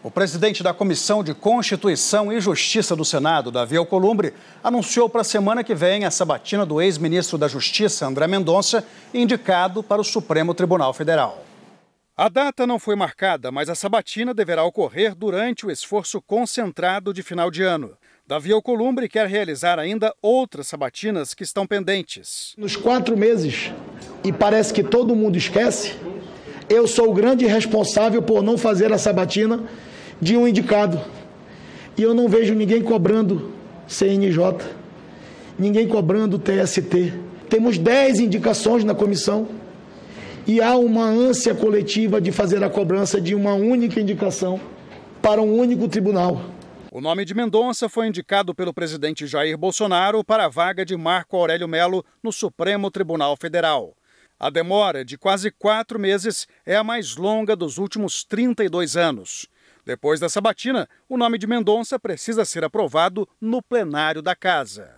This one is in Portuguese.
O presidente da Comissão de Constituição e Justiça do Senado, Davi Alcolumbre, anunciou para a semana que vem a sabatina do ex-ministro da Justiça, André Mendonça, indicado para o Supremo Tribunal Federal. A data não foi marcada, mas a sabatina deverá ocorrer durante o esforço concentrado de final de ano. Davi Alcolumbre quer realizar ainda outras sabatinas que estão pendentes. Nos quatro meses, e parece que todo mundo esquece, eu sou o grande responsável por não fazer a sabatina de um indicado. E eu não vejo ninguém cobrando CNJ, ninguém cobrando TST. Temos 10 indicações na comissão e há uma ânsia coletiva de fazer a cobrança de uma única indicação para um único tribunal. O nome de Mendonça foi indicado pelo presidente Jair Bolsonaro para a vaga de Marco Aurélio Melo no Supremo Tribunal Federal. A demora de quase quatro meses é a mais longa dos últimos 32 anos. Depois da sabatina, o nome de Mendonça precisa ser aprovado no plenário da casa.